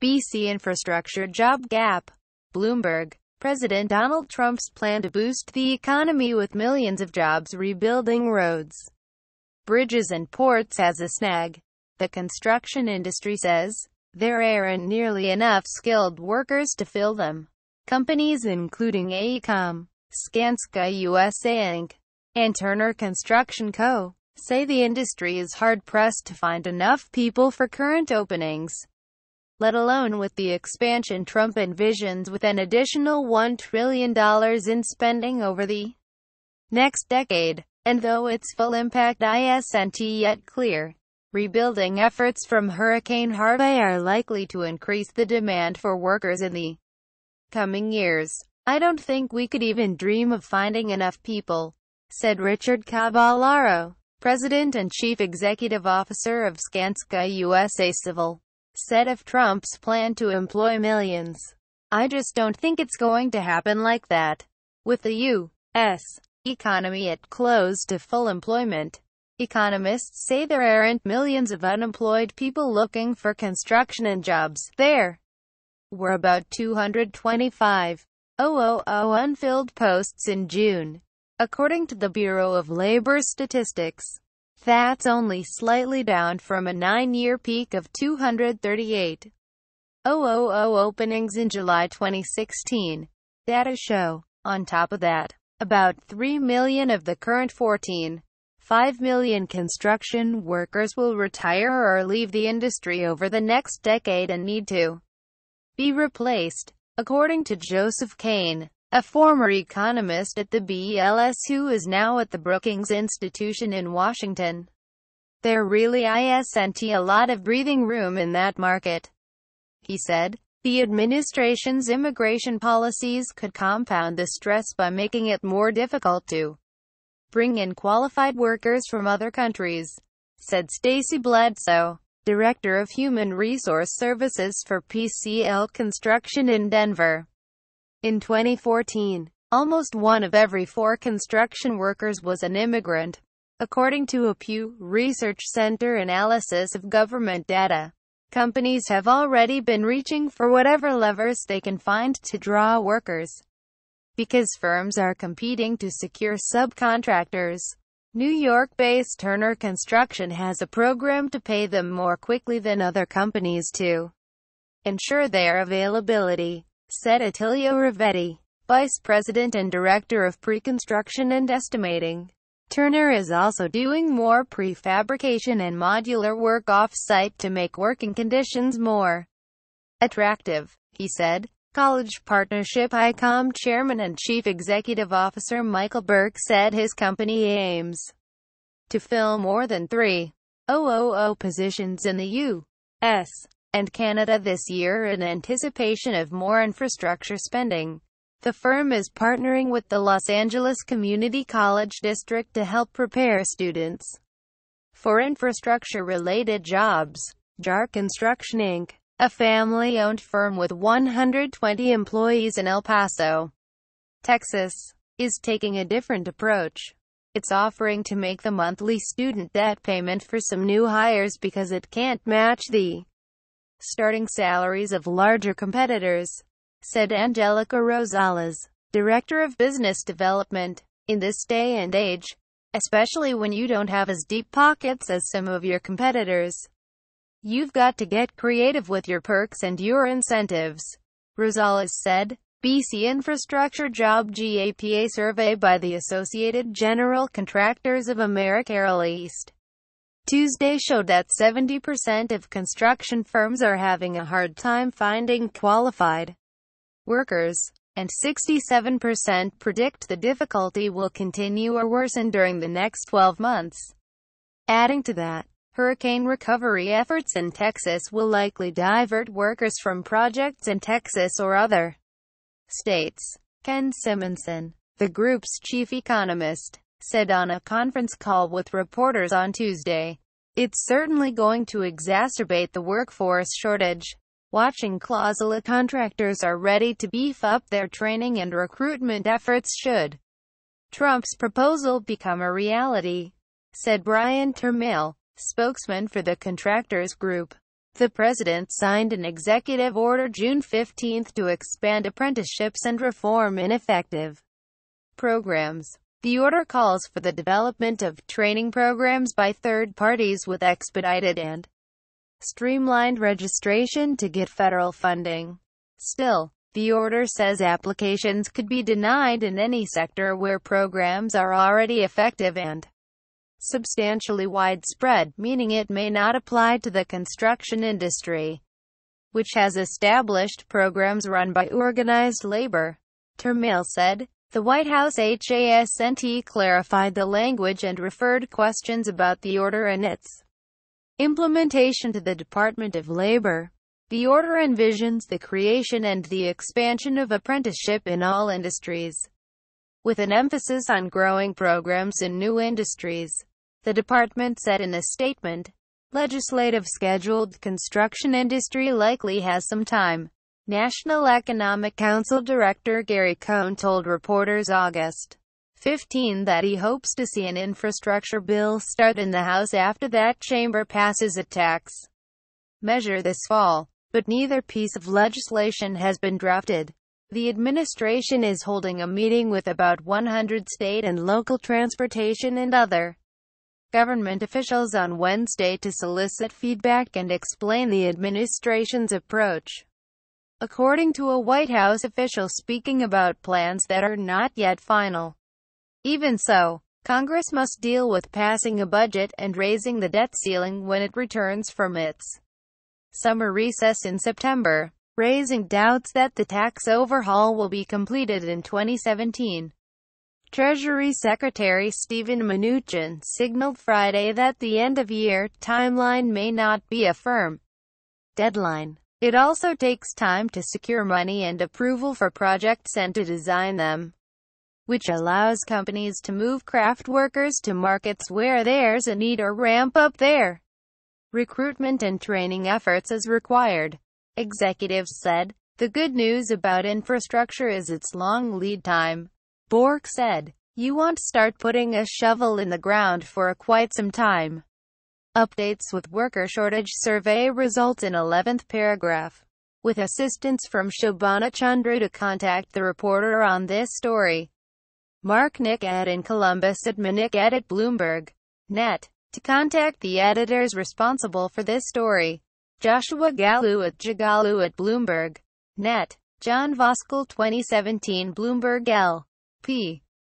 BC infrastructure job gap. Bloomberg. President Donald Trump's plan to boost the economy with millions of jobs rebuilding roads, bridges and ports has a snag. The construction industry says there aren't nearly enough skilled workers to fill them. Companies including AECOM, Skanska USA Inc., and Turner Construction Co. say the industry is hard-pressed to find enough people for current openings let alone with the expansion Trump envisions with an additional $1 trillion in spending over the next decade. And though its full impact isn't yet clear, rebuilding efforts from Hurricane Harvey are likely to increase the demand for workers in the coming years. I don't think we could even dream of finding enough people, said Richard Caballaro, president and chief executive officer of Skanska USA Civil said of Trump's plan to employ millions. I just don't think it's going to happen like that. With the U.S. economy at close to full employment, economists say there aren't millions of unemployed people looking for construction and jobs. There were about 225,000 unfilled posts in June, according to the Bureau of Labor Statistics. That's only slightly down from a nine-year peak of 238. 000 openings in July 2016. Data show, on top of that, about 3 million of the current 14. 5 million construction workers will retire or leave the industry over the next decade and need to be replaced, according to Joseph Kane a former economist at the BLS who is now at the Brookings Institution in Washington. There really isn't a lot of breathing room in that market, he said. The administration's immigration policies could compound the stress by making it more difficult to bring in qualified workers from other countries, said Stacy Bledsoe, director of Human Resource Services for PCL Construction in Denver. In 2014, almost one of every four construction workers was an immigrant, according to a Pew Research Center analysis of government data. Companies have already been reaching for whatever levers they can find to draw workers because firms are competing to secure subcontractors. New York based Turner Construction has a program to pay them more quickly than other companies to ensure their availability said Attilio Rivetti, Vice President and Director of Pre-Construction and Estimating. Turner is also doing more prefabrication and modular work off-site to make working conditions more attractive, he said. College Partnership ICOM Chairman and Chief Executive Officer Michael Burke said his company aims to fill more than 3,000 positions in the U.S and Canada this year in anticipation of more infrastructure spending. The firm is partnering with the Los Angeles Community College District to help prepare students for infrastructure-related jobs. JAR Construction Inc., a family-owned firm with 120 employees in El Paso, Texas, is taking a different approach. It's offering to make the monthly student debt payment for some new hires because it can't match the starting salaries of larger competitors, said Angelica Rosales, Director of Business Development. In this day and age, especially when you don't have as deep pockets as some of your competitors, you've got to get creative with your perks and your incentives, Rosales said. BC Infrastructure Job GAPA survey by the Associated General Contractors of America East Tuesday showed that 70% of construction firms are having a hard time finding qualified workers, and 67% predict the difficulty will continue or worsen during the next 12 months. Adding to that, hurricane recovery efforts in Texas will likely divert workers from projects in Texas or other states. Ken Simonson, the group's chief economist, said on a conference call with reporters on Tuesday. It's certainly going to exacerbate the workforce shortage. Watching Clausula contractors are ready to beef up their training and recruitment efforts should Trump's proposal become a reality, said Brian Termill, spokesman for the contractors group. The president signed an executive order June 15 to expand apprenticeships and reform ineffective programs. The order calls for the development of training programs by third parties with expedited and streamlined registration to get federal funding. Still, the order says applications could be denied in any sector where programs are already effective and substantially widespread, meaning it may not apply to the construction industry, which has established programs run by organized labor. Termail said, the White House HASNT clarified the language and referred questions about the order and its implementation to the Department of Labor. The order envisions the creation and the expansion of apprenticeship in all industries, with an emphasis on growing programs in new industries. The department said in a statement, legislative scheduled construction industry likely has some time National Economic Council Director Gary Cohn told reporters August 15 that he hopes to see an infrastructure bill start in the House after that chamber passes a tax measure this fall. But neither piece of legislation has been drafted. The administration is holding a meeting with about 100 state and local transportation and other government officials on Wednesday to solicit feedback and explain the administration's approach according to a White House official speaking about plans that are not yet final. Even so, Congress must deal with passing a budget and raising the debt ceiling when it returns from its summer recess in September, raising doubts that the tax overhaul will be completed in 2017. Treasury Secretary Steven Mnuchin signaled Friday that the end-of-year timeline may not be a firm deadline. It also takes time to secure money and approval for projects and to design them, which allows companies to move craft workers to markets where there's a need or ramp up their recruitment and training efforts as required. Executives said, The good news about infrastructure is its long lead time. Bork said, You won't start putting a shovel in the ground for quite some time. Updates with worker shortage survey result in 11th paragraph. With assistance from Shobana Chandru to contact the reporter on this story. Mark Nick at in Columbus at Manik at, at Bloomberg. Net. To contact the editors responsible for this story. Joshua Galu at Jagalu at Bloomberg. Net. John Voskel 2017 Bloomberg L. P.